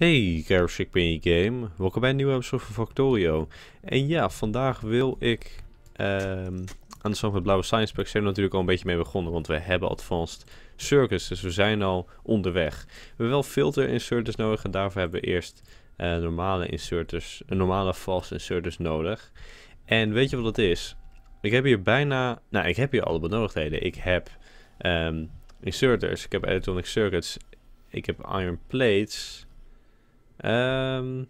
Hey, Kerfsik ben je game. Welkom bij een nieuwe episode van Factorio. En ja, vandaag wil ik ehm, aan de slag met Blauwe Science Pack zijn natuurlijk al een beetje mee begonnen, want we hebben Advanced Circus, dus we zijn al onderweg. We hebben wel filter inserters nodig en daarvoor hebben we eerst eh, normale inserters, een normale inserters nodig. En weet je wat dat is? Ik heb hier bijna, nou ik heb hier alle benodigdheden. Ik heb um, inserters, ik heb electronic circuits, ik heb iron plates... Ehm,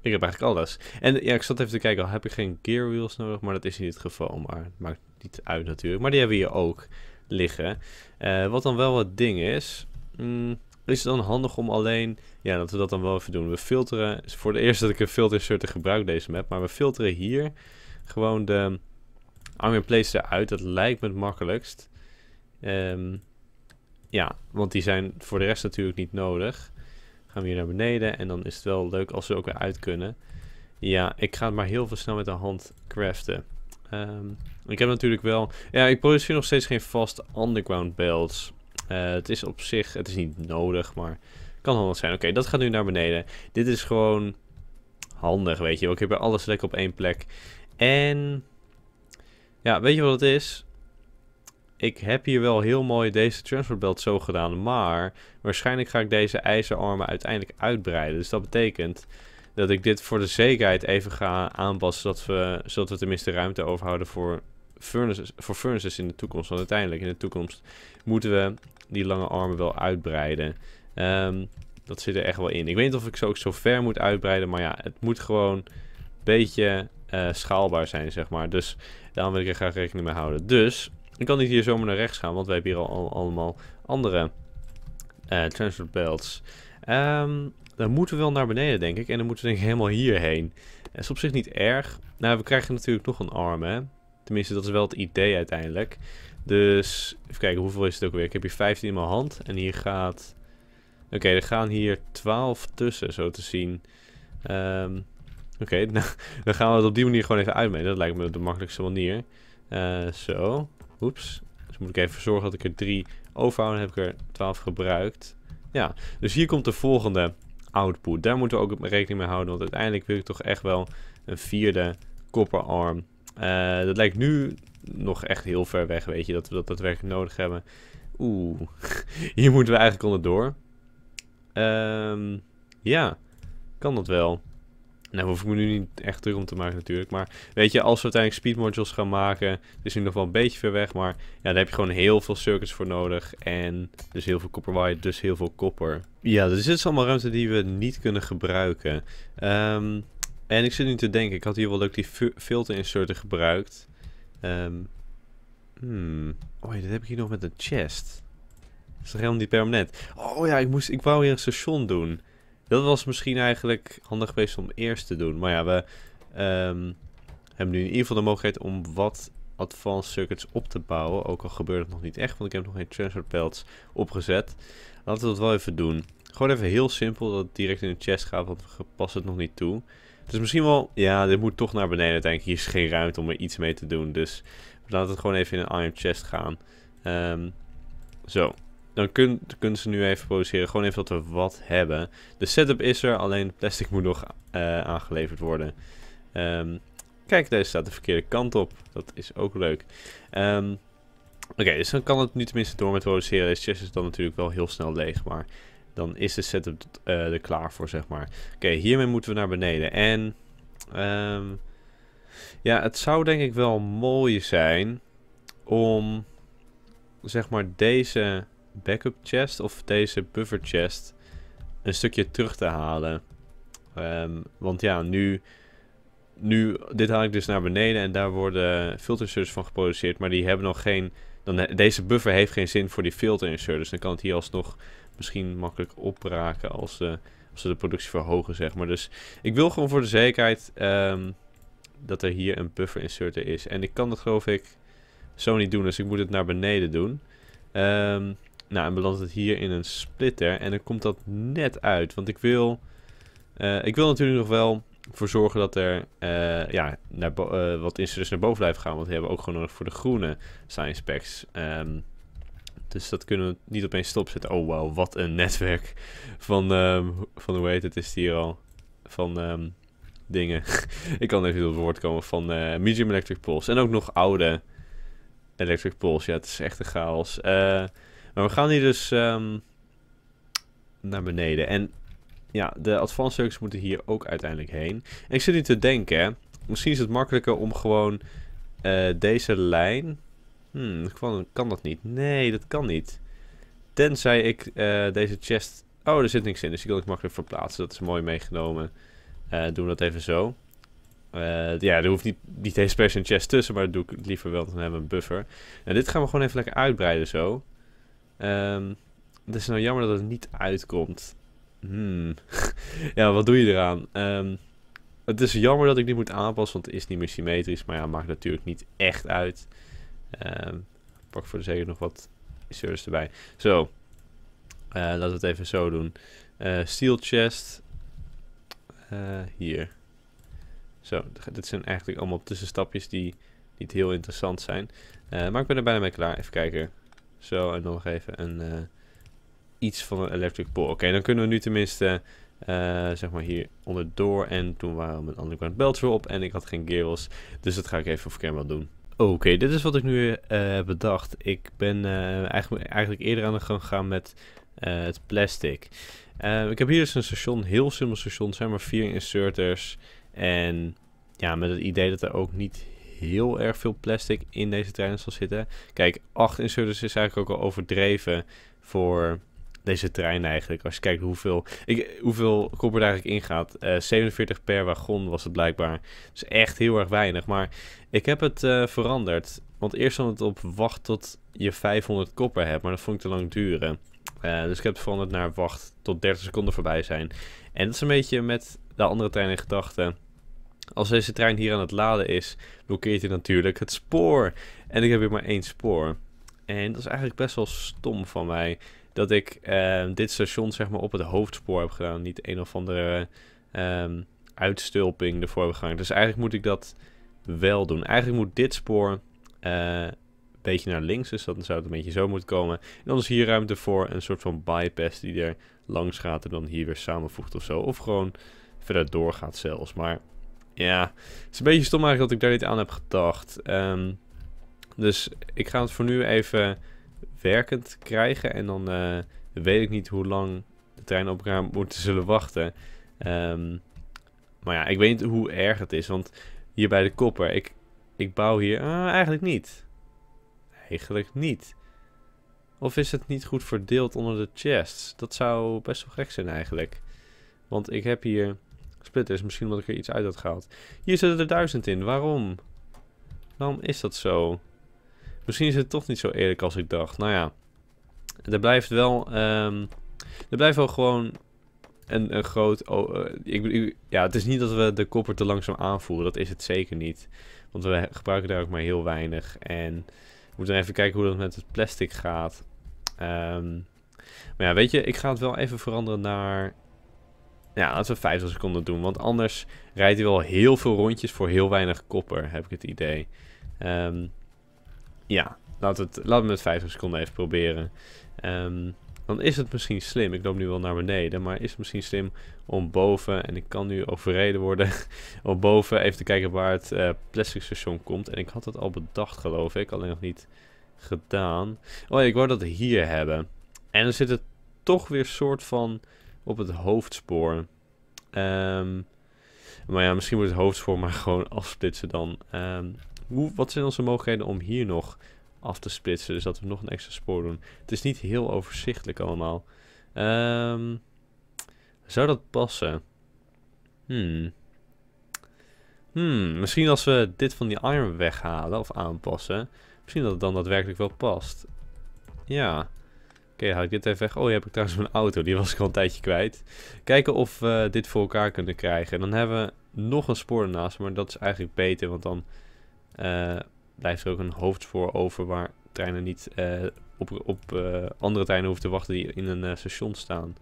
ik heb eigenlijk alles. En ja, ik zat even te kijken, al heb ik geen gear wheels nodig, maar dat is niet het geval. Maar het maakt niet uit natuurlijk. Maar die hebben we hier ook liggen. Eh, wat dan wel wat ding is, mm, is het dan handig om alleen... Ja, dat we dat dan wel even doen. We filteren, voor de eerste dat ik een filter te gebruik deze map, maar we filteren hier gewoon de arm in place eruit. Dat lijkt me het makkelijkst. Ehm, ja, want die zijn voor de rest natuurlijk niet nodig. Gaan we hier naar beneden. En dan is het wel leuk als we ook weer uit kunnen. Ja, ik ga het maar heel veel snel met de hand craften. Ehm, ik heb natuurlijk wel... Ja, ik produceer nog steeds geen vast underground belts. Eh, het is op zich... Het is niet nodig, maar... Kan handig zijn. Oké, dat gaat nu naar beneden. Dit is gewoon handig, weet je. Ik heb alles lekker op één plek. En... Ja, weet je wat het is? ik heb hier wel heel mooi deze transferbelt zo gedaan, maar waarschijnlijk ga ik deze ijzerarmen uiteindelijk uitbreiden. Dus dat betekent dat ik dit voor de zekerheid even ga aanpassen, zodat we, zodat we tenminste ruimte overhouden voor furnaces, voor furnaces in de toekomst. Want uiteindelijk in de toekomst moeten we die lange armen wel uitbreiden. Ehm, dat zit er echt wel in. Ik weet niet of ik ze ook zo ver moet uitbreiden, maar ja, het moet gewoon een beetje eh, schaalbaar zijn, zeg maar. Dus daarom wil ik er graag rekening mee houden. Dus ik kan niet hier zomaar naar rechts gaan, want wij hebben hier al, allemaal andere eh, transfer belts. Ehm, dan moeten we wel naar beneden, denk ik. En dan moeten we denk ik helemaal hierheen. Dat is op zich niet erg. Nou, we krijgen natuurlijk nog een arm, hè. Tenminste, dat is wel het idee uiteindelijk. Dus, even kijken, hoeveel is het ook weer? Ik heb hier 15 in mijn hand. En hier gaat... Oké, er gaan hier 12 tussen, zo te zien. Ehm, oké, nou, dan gaan we het op die manier gewoon even uitmaken. Dat lijkt me de makkelijkste manier. Eh, zo. Oeps. Dus moet ik even zorgen dat ik er drie overhoud. heb ik er 12 gebruikt. Ja, dus hier komt de volgende output. Daar moeten we ook rekening mee houden. Want uiteindelijk wil ik toch echt wel een vierde kopperarm. Uh, dat lijkt nu nog echt heel ver weg, weet je. Dat we dat daadwerkelijk nodig hebben. Oeh, hier moeten we eigenlijk onderdoor. Ehm, ja, kan dat wel. Nou, hoef ik me nu niet echt druk om te maken natuurlijk. Maar weet je, als we uiteindelijk speed modules gaan maken, is nu nog wel een beetje ver weg. Maar ja, daar heb je gewoon heel veel circuits voor nodig. En dus heel veel wire, dus heel veel kopper. Ja, dus dit is allemaal ruimte die we niet kunnen gebruiken. Um, en ik zit nu te denken, ik had hier wel leuk die filter inserter gebruikt. Um, hmm. Oh, dit heb ik hier nog met een chest. is er helemaal niet permanent. Oh ja, ik, moest, ik wou hier een station doen. Dat was misschien eigenlijk handig geweest om eerst te doen. Maar ja, we ehm, hebben nu in ieder geval de mogelijkheid om wat advanced circuits op te bouwen. Ook al gebeurt het nog niet echt, want ik heb nog geen transfer pelts opgezet. Laten we dat wel even doen. Gewoon even heel simpel dat het direct in de chest gaat, want we passen het nog niet toe. Dus misschien wel, ja, dit moet toch naar beneden uiteindelijk. Hier is geen ruimte om er iets mee te doen, dus we laten het gewoon even in een iron chest gaan. Ehm, zo, dan kunnen ze nu even produceren. Gewoon even dat we wat hebben. De setup is er, alleen de plastic moet nog eh, aangeleverd worden. Ehm, kijk, deze staat de verkeerde kant op. Dat is ook leuk. Ehm, oké, dus dan kan het nu tenminste door met produceren. Deze chest is dan natuurlijk wel heel snel leeg, maar dan is de setup eh, er klaar voor, zeg maar. Oké, hiermee moeten we naar beneden. En, ehm, ja, het zou denk ik wel mooi zijn om, zeg maar, deze backup chest of deze buffer chest een stukje terug te halen. Ehm, want ja, nu, nu, dit haal ik dus naar beneden en daar worden filterinserts van geproduceerd. Maar die hebben nog geen, dan, deze buffer heeft geen zin voor die filter Dus dan kan het hier alsnog misschien makkelijk opraken als, eh, als ze de productie verhogen, zeg maar. Dus ik wil gewoon voor de zekerheid ehm, dat er hier een buffer inserter is. En ik kan dat geloof ik zo niet doen, dus ik moet het naar beneden doen. Ehm... Nou, en belandt het hier in een splitter. En dan komt dat net uit. Want ik wil, eh, ik wil natuurlijk nog wel voor zorgen dat er uh, ja, naar uh, wat instellers dus naar boven blijven gaan. Want die hebben ook gewoon nodig voor de groene science packs. Ehm, dus dat kunnen we niet opeens stopzetten. Oh wow, wat een netwerk van, ehm, van hoe heet het is het hier al? Van ehm, dingen. ik kan even op het woord komen van medium electric pulse. En ook nog oude electric pulse. Ja, het is echt een chaos. Eh... Maar we gaan hier dus ehm, naar beneden. En ja, de advanced circuits moeten hier ook uiteindelijk heen. ik zit nu te denken, misschien is het makkelijker om gewoon eh, deze lijn... Hmm, kan dat niet? Nee, dat kan niet. Tenzij ik eh, deze chest... Oh, er zit niks in, dus die kan ik makkelijk verplaatsen. Dat is mooi meegenomen. Uh, doen we dat even zo. ja, er hoeft niet, niet deze special chest tussen, maar dat doe ik liever wel. Dan hebben we een buffer. En dit gaan we gewoon even lekker uitbreiden zo. Ehm, het is nou jammer dat het niet uitkomt. Hmm. ja, wat doe je eraan? Ehm, het is jammer dat ik die moet aanpassen, want het is niet meer symmetrisch. Maar ja, maakt natuurlijk niet echt uit. Um, pak voor de zeker nog wat service erbij. Zo. Eh, laten we het even zo doen. Eh, steel chest. Eh, hier. Zo, dit zijn eigenlijk allemaal tussenstapjes die niet heel interessant zijn. maar ik ben er bijna mee klaar. Even kijken. Zo, en nog even een, eh, iets van een electric ball. Oké, dan kunnen we nu tenminste eh, zeg maar hier onderdoor. En toen waren we een underground belt weer op en ik had geen gearwheels. Dus dat ga ik even voor camera doen. Oké, dit is wat ik nu heb eh, bedacht. Ik ben eigenlijk, eigenlijk eerder aan de gang gegaan met het plastic. ik heb hier dus een station, heel simpel station. zeg zijn maar vier inserters. En ja, met het idee dat er ook niet heel erg veel plastic in deze trein zal zitten. Kijk, 8 inserters is eigenlijk ook al overdreven voor deze trein eigenlijk. Als je kijkt hoeveel, ik, hoeveel koper er eigenlijk ingaat. 47 eh, per wagon was het blijkbaar. Dus echt heel erg weinig. Maar ik heb het eh, veranderd. Want eerst stond het op wacht tot je 500 koppen hebt. Maar dat vond ik te lang duren. Eh, dus ik heb het veranderd naar wacht tot 30 seconden voorbij zijn. En dat is een beetje met de andere trein in gedachten. Als deze trein hier aan het laden is, blokkeert hij natuurlijk het spoor. En ik heb hier maar één spoor. En dat is eigenlijk best wel stom van mij. Dat ik ehm, dit station zeg maar op het hoofdspoor heb gedaan. Niet een of andere uh, uitstulping ervoor gegaan. Dus eigenlijk moet ik dat wel doen. Eigenlijk moet dit spoor eh, een beetje naar links. Dus dan zou het een beetje zo moeten komen. En dan is hier ruimte voor een soort van bypass die er langs gaat. En dan hier weer samenvoegt of zo. Of gewoon verder doorgaat zelfs. Maar ja, het is een beetje stom eigenlijk dat ik daar niet aan heb gedacht. Ehm, dus ik ga het voor nu even werkend krijgen. En dan eh, weet ik niet hoe lang de trein op elkaar moeten zullen wachten. Ehm, maar ja, ik weet niet hoe erg het is. Want hier bij de kopper, ik, ik bouw hier... Eh, eigenlijk niet. Eigenlijk niet. Of is het niet goed verdeeld onder de chests? Dat zou best wel gek zijn eigenlijk. Want ik heb hier... Splitter is. Misschien wat ik er iets uit had gehaald. Hier zitten er duizend in. Waarom? Waarom is dat zo? Misschien is het toch niet zo eerlijk als ik dacht. Nou ja. Er blijft wel... Um, er blijft wel gewoon een, een groot... Oh, ik, ik, ja, het is niet dat we de kopper te langzaam aanvoeren. Dat is het zeker niet. Want we gebruiken daar ook maar heel weinig. En we moeten even kijken hoe dat met het plastic gaat. Ehm, maar ja, weet je, ik ga het wel even veranderen naar ja, laten we 50 seconden doen. Want anders rijdt hij wel heel veel rondjes voor heel weinig kopper, heb ik het idee. Um, ja, laten we, het, laten we het 50 seconden even proberen. Um, dan is het misschien slim. Ik loop nu wel naar beneden. Maar is het misschien slim om boven. En ik kan nu overreden worden. om boven even te kijken waar het eh, plastic station komt. En ik had dat al bedacht, geloof ik. Alleen nog niet gedaan. Oh, ik wou dat hier hebben. En er zit het toch weer soort van op het hoofdspoor. Ehm, maar ja, misschien moet het hoofdspoor maar gewoon afsplitsen dan. Ehm, hoe, wat zijn onze mogelijkheden om hier nog af te splitsen? Dus dat we nog een extra spoor doen. Het is niet heel overzichtelijk allemaal. Ehm, zou dat passen? Hmm. Hmm, misschien als we dit van die iron weghalen of aanpassen. Misschien dat het dan daadwerkelijk wel past. Ja. Oké, haal ik dit even weg. Oh, hier heb ik trouwens mijn auto. Die was ik al een tijdje kwijt. Kijken of we dit voor elkaar kunnen krijgen. En dan hebben we nog een spoor ernaast. Maar dat is eigenlijk beter. Want dan eh, blijft er ook een hoofdspoor over waar treinen niet eh, op, op eh, andere treinen hoeven te wachten die in een station staan.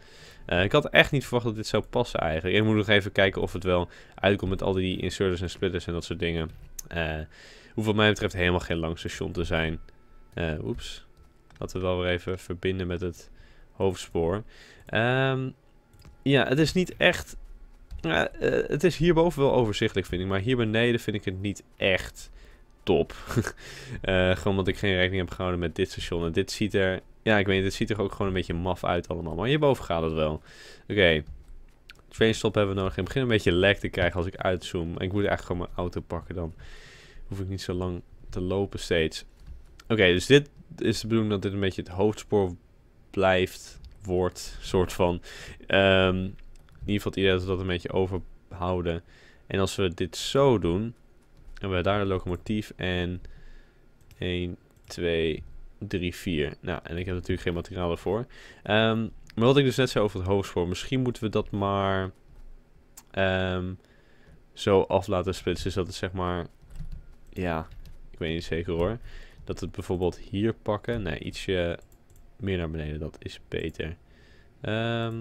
ik had echt niet verwacht dat dit zou passen eigenlijk. Ik moet nog even kijken of het wel uitkomt met al die inserters en splitters en dat soort dingen. hoeft wat mij betreft helemaal geen lang station te zijn. oeps. Dat we wel weer even verbinden met het hoofdspoor. Ehm, ja, het is niet echt... Eh, het is hierboven wel overzichtelijk, vind ik. Maar hier beneden vind ik het niet echt top. Eh, gewoon omdat ik geen rekening heb gehouden met dit station. En dit ziet er... Ja, ik weet niet, dit ziet er ook gewoon een beetje maf uit allemaal. Maar hierboven gaat het wel. Oké. Okay. Trainstop hebben we nodig. Ik begin een beetje lek te krijgen als ik uitzoom. Ik moet eigenlijk gewoon mijn auto pakken dan. Hoef ik niet zo lang te lopen steeds. Oké, dus dit is de bedoeling dat dit een beetje het hoofdspoor blijft, wordt, soort van. Ehm, in ieder geval het idee dat we dat een beetje overhouden. En als we dit zo doen, hebben we daar een locomotief en 1, 2, 3, 4. Nou, en ik heb natuurlijk geen materiaal ervoor. Ehm, maar wat ik dus net zei over het hoofdspoor, misschien moeten we dat maar ehm, zo af laten splitsen, zodat het zeg maar, ja, ik weet niet zeker hoor. Dat het bijvoorbeeld hier pakken. Nee, ietsje meer naar beneden. Dat is beter. Ehm,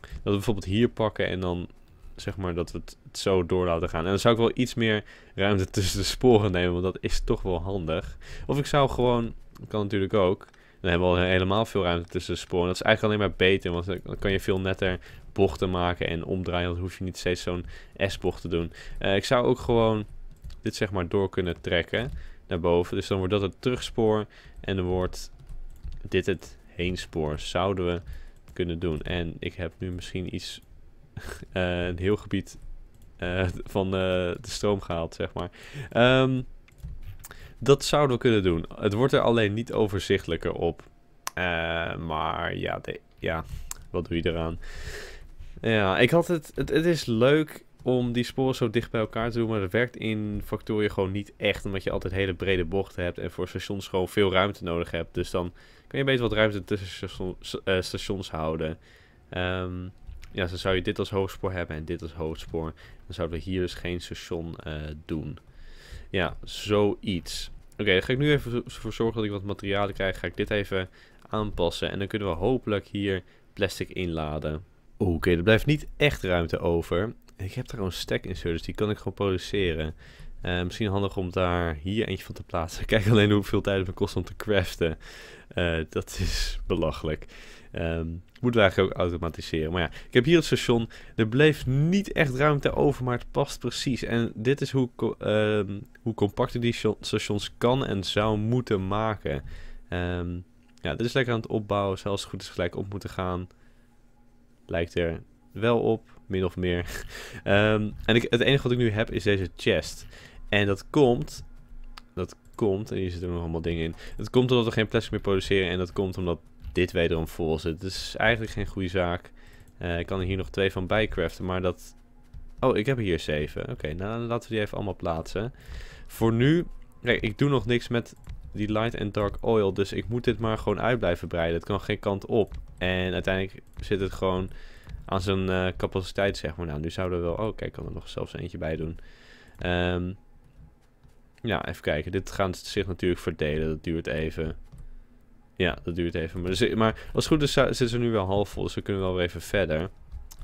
dat we bijvoorbeeld hier pakken en dan zeg maar dat we het, zo door laten gaan. En dan zou ik wel iets meer ruimte tussen de sporen nemen, want dat is toch wel handig. Of ik zou gewoon, kan natuurlijk ook, dan hebben we al helemaal veel ruimte tussen de sporen. Dat is eigenlijk alleen maar beter, want dan kan je veel netter bochten maken en omdraaien. Dan hoef je niet steeds zo'n S-bocht te doen. Eh, ik zou ook gewoon dit zeg maar door kunnen trekken naar boven. Dus dan wordt dat het terugspoor en dan wordt dit het heenspoor. Zouden we kunnen doen. En ik heb nu misschien iets, eh, een heel gebied eh, van eh, de stroom gehaald, zeg maar. Ehm, dat zouden we kunnen doen. Het wordt er alleen niet overzichtelijker op. maar ja, ja, wat doe je eraan? Ja, ik had het, het is leuk om die sporen zo dicht bij elkaar te doen. Maar dat werkt in factoren gewoon niet echt. Omdat je altijd hele brede bochten hebt. En voor stations gewoon veel ruimte nodig hebt. Dus dan kun je beter wat ruimte tussen eh, stations houden. Ehm, ja, dan zou je dit als hoogspoor hebben en dit als hoogspoor. Dan zouden we hier dus geen station eh, doen. Ja, zoiets. Oké, dan ga ik nu even voor zorgen dat ik wat materialen krijg. Ga ik dit even aanpassen. En dan kunnen we hopelijk hier plastic inladen. Oké, okay, er blijft niet echt ruimte over. Ik heb daar gewoon stack inserts, dus die kan ik gewoon produceren. Eh, misschien handig om daar hier eentje van te plaatsen. Kijk alleen hoeveel tijd het me kost om te craften. Eh, dat is belachelijk. Um, ehm, moeten we eigenlijk ook automatiseren. Maar ja, ik heb hier het station. Er bleef niet echt ruimte over, maar het past precies. En dit is hoe, um, hoe compact die stations kan en zou moeten maken. Ehm, ja, dit is lekker aan het opbouwen. Zelfs goed is gelijk op moeten gaan. Lijkt er wel op min of meer. Ehm, en ik, het enige wat ik nu heb is deze chest. En dat komt... Dat komt... En hier zitten nog allemaal dingen in. Het komt omdat we geen plastic meer produceren. En dat komt omdat dit wederom vol zit. Dus eigenlijk geen goede zaak. Uh, ik kan er hier nog twee van bijcraften. Maar dat... Oh, ik heb hier zeven. Oké, nou laten we die even allemaal plaatsen. Voor nu... Kijk, ik doe nog niks met die light en dark oil. Dus ik moet dit maar gewoon uit blijven breiden. Het kan geen kant op. En uiteindelijk zit het gewoon aan zijn eh, capaciteit, zeg maar. Nou, nu zouden we wel... Oh, kijk, ik kan er nog zelfs eentje bij doen. Um, ja, even kijken. Dit gaan ze zich natuurlijk verdelen. Dat duurt even. Ja, dat duurt even. Maar, maar als het goed is, zitten ze nu wel half vol. Dus we kunnen wel weer even verder.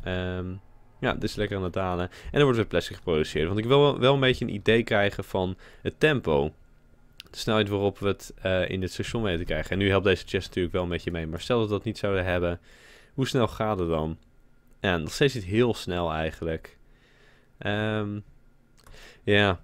Um, ja, dit is lekker aan het dalen. En er wordt weer plastic geproduceerd. Want ik wil wel een beetje een idee krijgen van het tempo de snelheid waarop we het eh, in dit station weten krijgen. En nu helpt deze chest natuurlijk wel een beetje mee. Maar stel dat we dat niet zouden hebben, hoe snel gaat het dan? ja, nog steeds iets heel snel eigenlijk. Ehm, ja,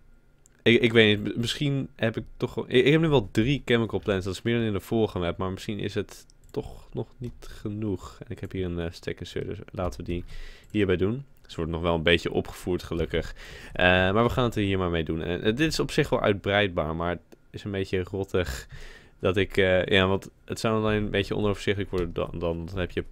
ik, ik weet niet. Misschien heb ik toch... Ik, ik, heb nu wel drie chemical plants. Dat is meer dan in de vorige map. Maar misschien is het toch nog niet genoeg. En ik heb hier een uh, stack Dus laten we die hierbij doen. Ze wordt nog wel een beetje opgevoerd, gelukkig. Eh, maar we gaan het er hier maar mee doen. En, eh, dit is op zich wel uitbreidbaar, maar het is een beetje rottig. Dat ik, ja, want het zou alleen een beetje onoverzichtelijk worden. Dan, dan heb je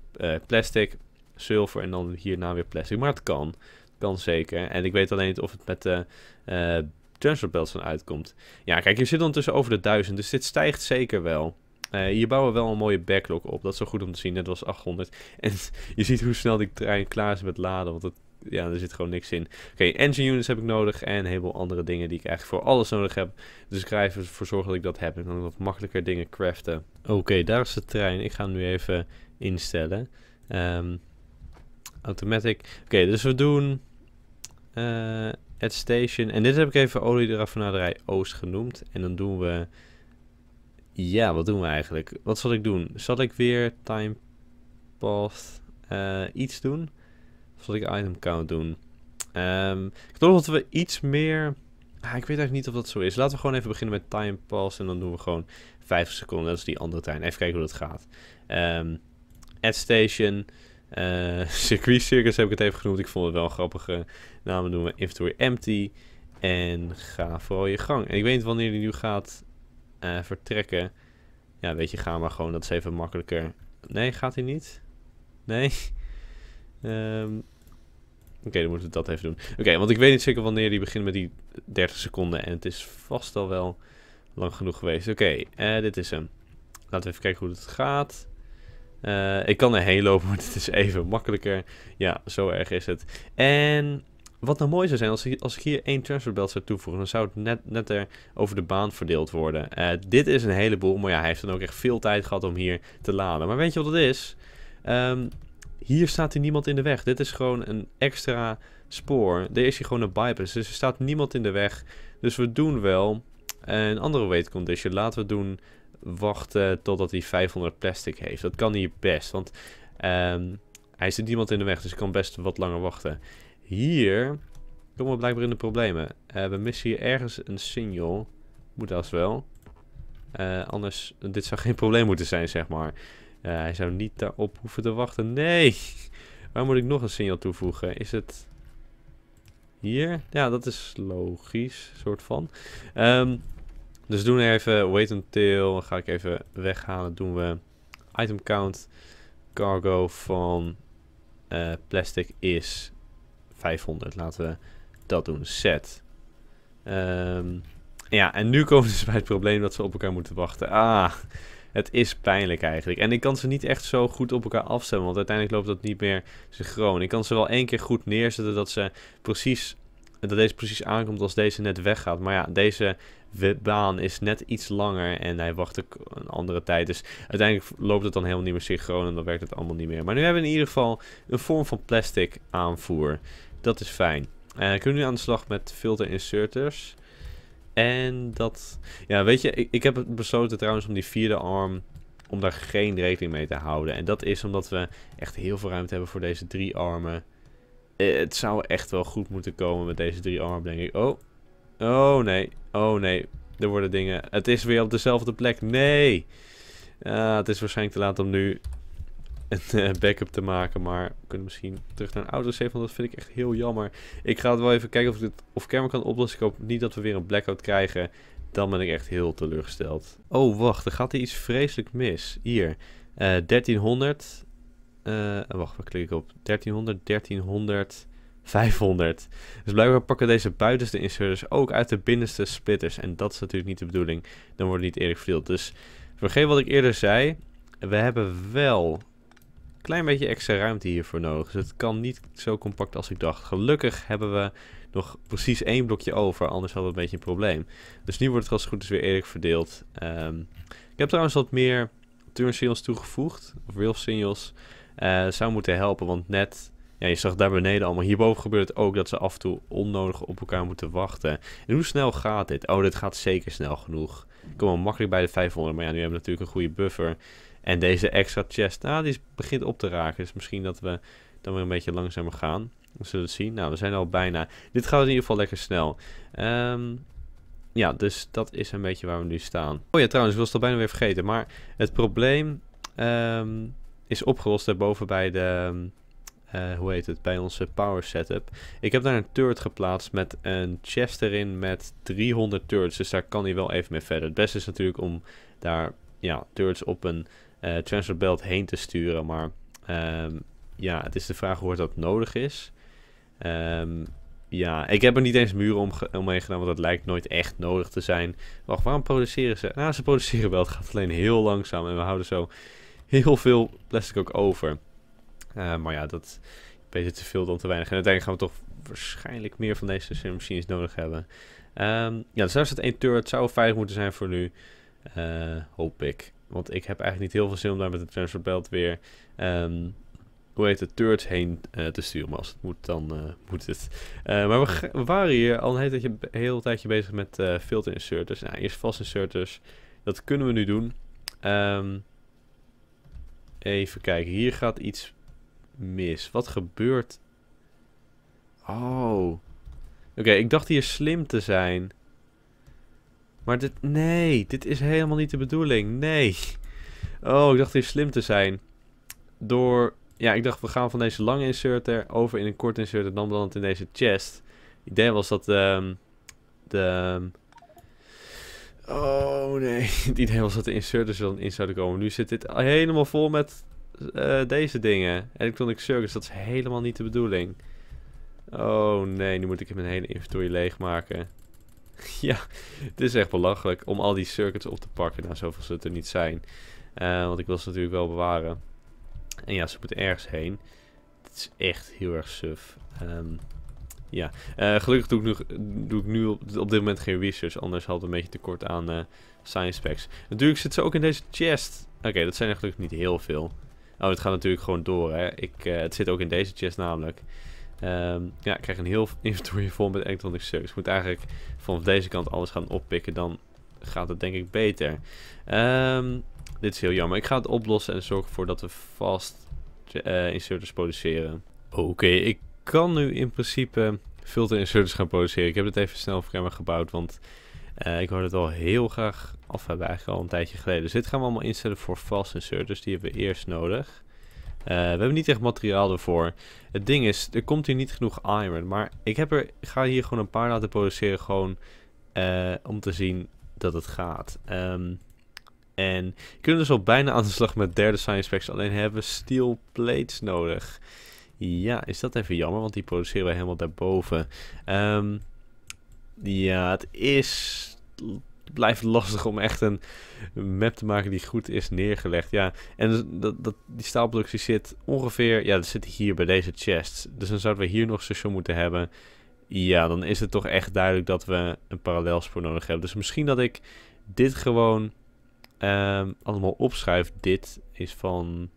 plastic, zilver en dan hierna weer plastic. Maar het kan. Kan zeker. En ik weet alleen niet of het met de eh, uh, eh, transferbelts dan uitkomt. Ja, kijk, je zit ondertussen over de 1000. Dus dit stijgt zeker wel. Uh, hier bouwen we wel een mooie backlog op. Dat is zo goed om te zien. Net was 800. En je ziet hoe snel die trein klaar is met laden. Want het, ja, er zit gewoon niks in. Oké, engine units heb ik nodig. En een heleboel andere dingen die ik eigenlijk voor alles nodig heb. Dus ik ga even ervoor zorgen dat ik dat heb. En dan wat makkelijker dingen craften. Oké, daar is de trein. Ik ga hem nu even instellen. Um, Automatic. Oké, dus we doen... Uh, station. En dit heb ik even olieraffinaderij Oost genoemd. En dan doen we... Ja, wat doen we eigenlijk? Wat zal ik doen? Zal ik weer time path eh, iets doen? Of zal ik item count doen? Ehm, ik geloof dat we iets meer... Ah, ik weet eigenlijk niet of dat zo is. Laten we gewoon even beginnen met time pass. En dan doen we gewoon 5 seconden. Dat is die andere tijd. Even kijken hoe dat gaat. Um, station. Eh circuit Circus heb ik het even genoemd. Ik vond het wel een grappige namen we Inventory Empty. En ga vooral je gang. En ik weet niet wanneer die nu gaat eh, vertrekken. Ja, weet je, ga maar gewoon. Dat is even makkelijker. Nee, gaat hij niet? Nee? Um, Oké, dan moeten we dat even doen. Oké, want ik weet niet zeker wanneer die begint met die 30 seconden. En het is vast al wel lang genoeg geweest. Oké, okay, eh, dit is hem. Laten we even kijken hoe het gaat. Eh, ik kan heen lopen, want het is even makkelijker. Ja, zo erg is het. En wat nou mooi zou zijn, als, als ik hier één transfer belt zou toevoegen, dan zou het net, net er over de baan verdeeld worden. Eh, dit is een heleboel, maar ja, hij heeft dan ook echt veel tijd gehad om hier te laden. Maar weet je wat het is? Ehm, hier staat hier niemand in de weg. Dit is gewoon een extra spoor. Die is hier gewoon een bypass, dus er staat niemand in de weg. Dus we doen wel een andere weight condition. Laten we doen wachten totdat hij 500 plastic heeft. Dat kan hier best, want ehm, hij zit niemand in de weg, dus ik kan best wat langer wachten. Hier komen we blijkbaar in de problemen. Eh, we missen hier ergens een signal. Moet als wel. Uh, anders, dit zou geen probleem moeten zijn, zeg maar. Eh, hij zou niet daarop hoeven te wachten. Nee! Waar moet ik nog een signaal toevoegen? Is het... Hier? Ja, dat is logisch, soort van. Um, dus doen we even wait until. ga ik even weghalen. Doen we item count cargo van eh, plastic is 500. Laten we dat doen. Set. Ehm, ja, en nu komen ze dus bij het probleem dat ze op elkaar moeten wachten. Ah, het is pijnlijk eigenlijk. En ik kan ze niet echt zo goed op elkaar afstemmen, want uiteindelijk loopt dat niet meer synchroon. Ik kan ze wel één keer goed neerzetten dat ze precies dat deze precies aankomt als deze net weggaat. Maar ja, deze baan is net iets langer en hij wacht ook een andere tijd. Dus uiteindelijk loopt het dan helemaal niet meer synchroon en dan werkt het allemaal niet meer. Maar nu hebben we in ieder geval een vorm van plastic aanvoer. Dat is fijn. Uh, kunnen we nu aan de slag met filter inserters. En dat... Ja, weet je, ik, ik heb besloten trouwens om die vierde arm... om daar geen rekening mee te houden. En dat is omdat we echt heel veel ruimte hebben voor deze drie armen het zou echt wel goed moeten komen met deze drie arm, denk ik. Oh. Oh, nee. Oh, nee. Er worden dingen... Het is weer op dezelfde plek. Nee! Ah, het is waarschijnlijk te laat om nu een eh, backup te maken. Maar we kunnen misschien terug naar een autosave. Want dat vind ik echt heel jammer. Ik ga het wel even kijken of ik dit of camera kan oplossen. Ik hoop niet dat we weer een blackout krijgen. Dan ben ik echt heel teleurgesteld. Oh, wacht. Er gaat hier iets vreselijk mis. Hier. Uh, 1300. Uh, wacht, waar klik ik op? 1300, 1300, 500. Dus blijkbaar pakken deze buitenste inserters ook uit de binnenste splitters. En dat is natuurlijk niet de bedoeling. Dan wordt het niet eerlijk verdeeld. Dus vergeet wat ik eerder zei. We hebben wel een klein beetje extra ruimte hiervoor nodig. Dus het kan niet zo compact als ik dacht. Gelukkig hebben we nog precies één blokje over. Anders hadden we een beetje een probleem. Dus nu wordt het als goed is weer eerlijk verdeeld. Um, ik heb trouwens wat meer turn signals toegevoegd. Of wheel signals uh, zou moeten helpen. Want net, ja, je zag daar beneden allemaal. Hierboven gebeurt het ook dat ze af en toe onnodig op elkaar moeten wachten. En hoe snel gaat dit? Oh, dit gaat zeker snel genoeg. Ik kom al makkelijk bij de 500. Maar ja, nu hebben we natuurlijk een goede buffer. En deze extra chest, nou, die begint op te raken. Dus misschien dat we dan weer een beetje langzamer gaan. We zullen het zien. Nou, we zijn al bijna. Dit gaat in ieder geval lekker snel. Ehm, ja, dus dat is een beetje waar we nu staan. Oh ja, trouwens, ik was het al bijna weer vergeten. Maar het probleem um, is opgelost daarboven bij de, ehm, eh, hoe heet het, bij onze power setup. Ik heb daar een turret geplaatst met een chest erin met 300 turrets, dus daar kan hij wel even mee verder. Het beste is natuurlijk om daar ja, turrets op een uh, transfer belt heen te sturen, maar ehm, ja, het is de vraag hoe dat nodig is. Ehm, ja, ik heb er niet eens muren om omheen gedaan, want dat lijkt nooit echt nodig te zijn. Wacht, waarom produceren ze? Nou, ze produceren wel. Het gaat alleen heel langzaam en we houden zo heel veel plastic ook over. Eh, maar ja, dat beter te veel dan te weinig. En uiteindelijk gaan we toch waarschijnlijk meer van deze machines nodig hebben. Ehm, ja, dus daar staat één turret. Zou veilig moeten zijn voor nu. Eh, hoop ik. Want ik heb eigenlijk niet heel veel zin om daar met de transfer belt weer... Um, hoe heet het, turret heen eh, te sturen. Maar als het moet, dan moet het. maar we, waren hier al een hele, heel tijdje bezig met filter inserters. Nou, eerst vast inserters. Dat kunnen we nu doen. Um, Even kijken, hier gaat iets mis. Wat gebeurt... Oh. Oké, ik dacht hier slim te zijn. Maar dit... Nee, dit is helemaal niet de bedoeling. Nee. Oh, ik dacht hier slim te zijn. Door... Ja, ik dacht we gaan van deze lange inserter over in een korte inserter. Dan dan in deze chest. Het idee was dat um, de... Ehm, Oh nee, idee was dat de inserters dan in zouden komen. Nu zit dit helemaal vol met eh, deze dingen. Electronic circuits, dat is helemaal niet de bedoeling. Oh nee, nu moet ik mijn hele inventory leegmaken. ja, het is echt belachelijk om al die circuits op te pakken. Nou, zoveel ze er niet zijn. Eh, want ik wil ze natuurlijk wel bewaren. En ja, ze moeten ergens heen. Het is echt heel erg suf. Um, ja, eh, gelukkig doe ik, nu doe ik nu op, dit moment geen research, anders had het een beetje tekort aan eh, science packs. Natuurlijk zit ze ook in deze chest. Oké, dat zijn er niet heel veel. Oh, het gaat natuurlijk gewoon door, hè. Ik, eh, het zit ook in deze chest namelijk. Ehm, ja, ik krijg een heel inventory vol met electronic circuits. Ik moet eigenlijk vanaf deze kant alles gaan oppikken, dan gaat het denk ik beter. Ehm, dit is heel jammer. Ik ga het oplossen en zorgen ervoor dat we vast inserters produceren. Oké, ik kan nu in principe filter inserters gaan produceren. Ik heb het even snel voor camera gebouwd, want eh, ik hoorde het al heel graag af hebben eigenlijk al een tijdje geleden. Dus dit gaan we allemaal instellen voor valse inserters. Die hebben we eerst nodig. Eh, we hebben niet echt materiaal ervoor. Het ding is, er komt hier niet genoeg iron. Maar ik heb er, ga hier gewoon een paar laten produceren. Gewoon eh, om te zien dat het gaat. Um, en we kunnen dus al bijna aan de slag met derde science packs. Alleen hebben we steel plates nodig. Ja, is dat even jammer, want die produceren we helemaal daarboven. Um, ja, het is... Het blijft lastig om echt een map te maken die goed is neergelegd. Ja, en dat, dat, die staalproductie zit ongeveer... Ja, dat zit hier bij deze chest. Dus dan zouden we hier nog een station moeten hebben. Ja, dan is het toch echt duidelijk dat we een parallelspoor nodig hebben. Dus misschien dat ik dit gewoon ehm, allemaal opschrijf. Dit is van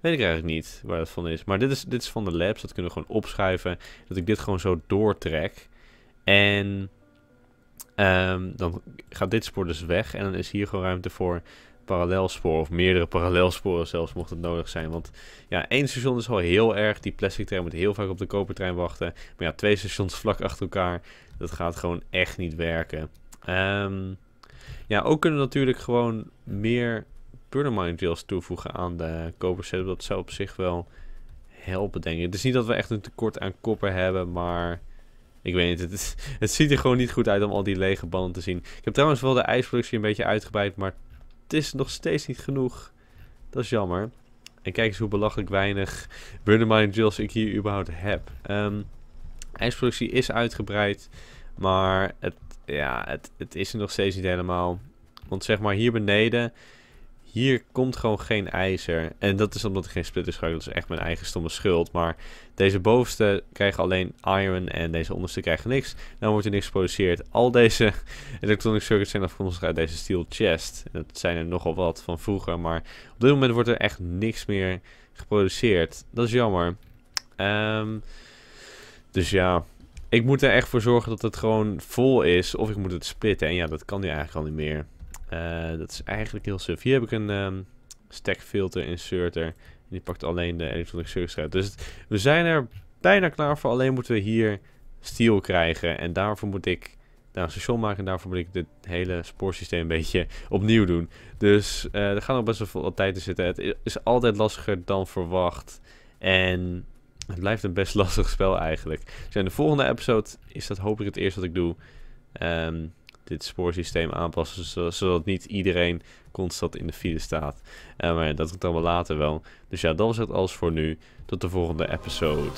Weet ik eigenlijk niet waar dat van is. Maar dit is, dit is van de labs. Dat kunnen we gewoon opschuiven. Dat ik dit gewoon zo doortrek. En ehm, dan gaat dit spoor dus weg. En dan is hier gewoon ruimte voor parallelsporen. Of meerdere parallelsporen zelfs, mocht het nodig zijn. Want ja, één station is al heel erg. Die plastic trein moet heel vaak op de kopertrein wachten. Maar ja, twee stations vlak achter elkaar. Dat gaat gewoon echt niet werken. Ehm, ja, ook kunnen natuurlijk gewoon meer Perlamind Rails toevoegen aan de koper setup. Dat zou op zich wel helpen, denk ik. Het is niet dat we echt een tekort aan koper hebben, maar... Ik weet niet, het, het ziet er gewoon niet goed uit om al die lege banden te zien. Ik heb trouwens wel de ijsproductie een beetje uitgebreid, maar het is nog steeds niet genoeg. Dat is jammer. En kijk eens hoe belachelijk weinig Burnermine jails ik hier überhaupt heb. Ehm, ijsproductie is uitgebreid, maar het, ja, het, het is er nog steeds niet helemaal. Want zeg maar hier beneden hier komt gewoon geen ijzer. En dat is omdat ik geen splitters gebruik. Dat is echt mijn eigen stomme schuld. Maar deze bovenste krijgen alleen iron en deze onderste krijgen niks. Dan nou wordt er niks geproduceerd. Al deze electronic circuits zijn afkomstig uit deze steel chest. dat zijn er nogal wat van vroeger. Maar op dit moment wordt er echt niks meer geproduceerd. Dat is jammer. Ehm, dus ja, ik moet er echt voor zorgen dat het gewoon vol is. Of ik moet het splitten. En ja, dat kan nu eigenlijk al niet meer. Eh, dat is eigenlijk heel suf. Hier heb ik een um, ehm, stack filter inserter. En die pakt alleen de electronic circuits uit. Dus we zijn er bijna klaar voor. Alleen moeten we hier steel krijgen. En daarvoor moet ik daar een station maken. En daarvoor moet ik dit hele spoorsysteem een beetje opnieuw doen. Dus eh, er gaan nog best wel veel tijd in zitten. Het is altijd lastiger dan verwacht. En het blijft een best lastig spel eigenlijk. Dus in de volgende episode is dat hopelijk het eerste wat ik doe. Um, dit spoorsysteem aanpassen, zodat, niet iedereen constant in de file staat. Eh, maar ja, dat komt wel later wel. Dus ja, dat was het alles voor nu. Tot de volgende episode.